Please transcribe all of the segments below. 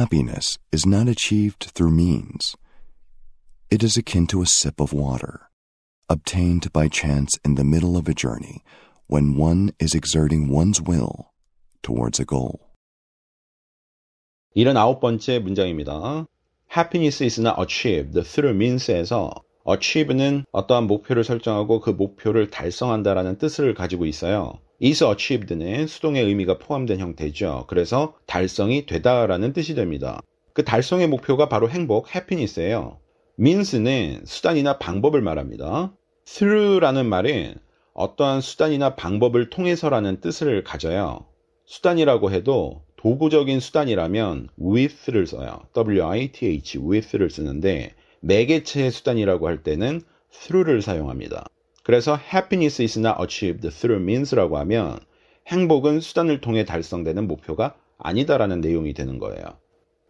happiness is not achieved through means. It is akin to a sip of water, obtained by chance in the middle of a journey when one is exerting one's will towards a goal. 이런 아홉 번째 문장입니다. Happiness is not achieved through means에서 achieve는 어떠한 목표를 설정하고 그 목표를 달성한다라는 뜻을 가지고 있어요. is achieved는 수동의 의미가 포함된 형태죠. 그래서 달성이 되다라는 뜻이 됩니다. 그 달성의 목표가 바로 행복, happiness예요. means는 수단이나 방법을 말합니다. through라는 말은 어떠한 수단이나 방법을 통해서라는 뜻을 가져요. 수단이라고 해도 도구적인 수단이라면 with를 써요. w-i-t-h, with를 쓰는데 매개체의 수단이라고 할 때는 through를 사용합니다. 그래서 happiness is not achieved through means라고 하면 행복은 수단을 통해 달성되는 목표가 아니다라는 내용이 되는 거예요.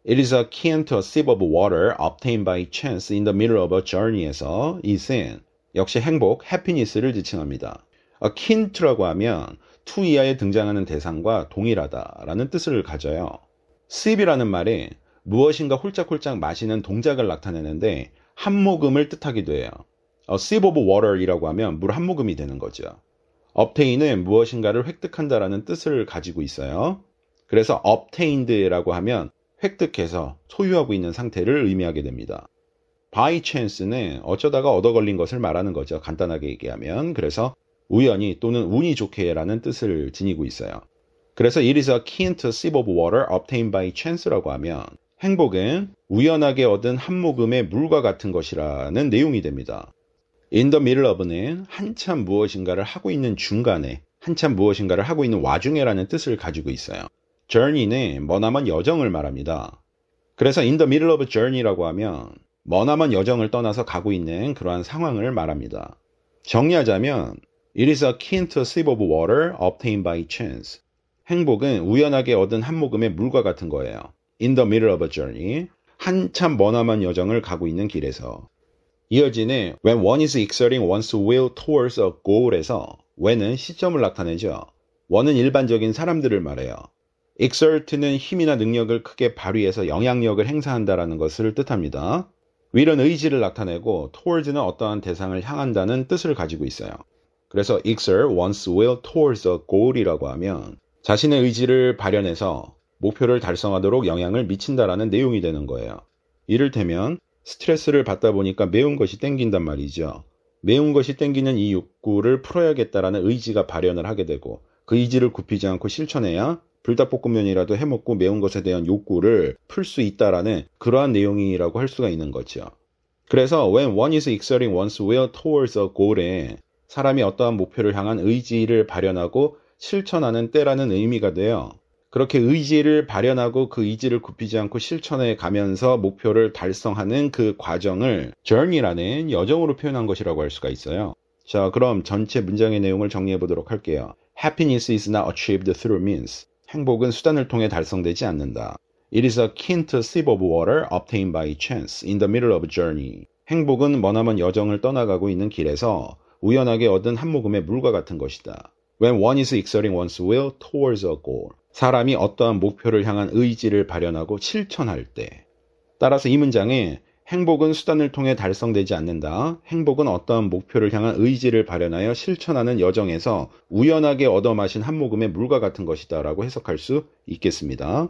It is a can to a sip of water obtained by chance in the middle of a journey에서 is은 역시 행복, happiness를 지칭합니다. a kin to라고 하면 to 이하에 등장하는 대상과 동일하다라는 뜻을 가져요. sip이라는 말이 무엇인가 홀짝홀짝 마시는 동작을 나타내는데 한 모금을 뜻하기도 해요. A 어, sip of water이라고 하면 물 한 모금이 되는 거죠. obtain은 무엇인가를 획득한다라는 뜻을 가지고 있어요. 그래서 obtained라고 하면 획득해서 소유하고 있는 상태를 의미하게 됩니다. by chance는 어쩌다가 얻어 걸린 것을 말하는 거죠. 간단하게 얘기하면. 그래서 우연히 또는 운이 좋게라는 뜻을 지니고 있어요. 그래서 it is a kint sip of water obtained by chance라고 하면 행복은 우연하게 얻은 한 모금의 물과 같은 것이라는 내용이 됩니다. 인더 밀러브는 한참 무엇인가를 하고 있는 중간에 한참 무엇인가를 하고 있는 와중에라는 뜻을 가지고 있어요. journey는 머나먼 여정을 말합니다. 그래서 in the middle of journey라고 하면 머나먼 여정을 떠나서 가고 있는 그러한 상황을 말합니다. 정리하자면 it is akin to a sip of water obtained by chance. 행복은 우연하게 얻은 한 모금의 물과 같은 거예요. in the middle of a journey 한참 머나먼 여정을 가고 있는 길에서 이어지는 when one is exerting one's will towards a goal에서 when은 시점을 나타내죠. one은 일반적인 사람들을 말해요. exert는 힘이나 능력을 크게 발휘해서 영향력을 행사한다라는 것을 뜻합니다. will은 의지를 나타내고 towards는 어떠한 대상을 향한다는 뜻을 가지고 있어요. 그래서 exert one's will towards a goal이라고 하면 자신의 의지를 발현해서 목표를 달성하도록 영향을 미친다라는 내용이 되는 거예요. 이를테면 스트레스를 받다 보니까 매운 것이 땡긴단 말이죠. 매운 것이 땡기는 이 욕구를 풀어야겠다라는 의지가 발현을 하게 되고 그 의지를 굽히지 않고 실천해야 불닭볶음면이라도 해먹고 매운 것에 대한 욕구를 풀 수 있다라는 그러한 내용이라고 할 수가 있는 거죠. 그래서 when one is exerting one's will towards a goal에 사람이 어떠한 목표를 향한 의지를 발현하고 실천하는 때라는 의미가 돼요. 그렇게 의지를 발현하고 그 의지를 굽히지 않고 실천해 가면서 목표를 달성하는 그 과정을 journey라는 여정으로 표현한 것이라고 할 수가 있어요. 자, 그럼 전체 문장의 내용을 정리해 보도록 할게요. Happiness is not achieved through means. 행복은 수단을 통해 달성되지 않는다. It is a hint o sip of water obtained by chance in the middle of a journey. 행복은 머나먼 여정을 떠나가고 있는 길에서 우연하게 얻은 한 모금의 물과 같은 것이다. When one is exerting one's will towards a goal. 사람이 어떠한 목표를 향한 의지를 발현하고 실천할 때. 따라서 이 문장에 행복은 수단을 통해 달성되지 않는다. 행복은 어떠한 목표를 향한 의지를 발현하여 실천하는 여정에서 우연하게 얻어 마신 한 모금의 물과 같은 것이다. 라고 해석할 수 있겠습니다.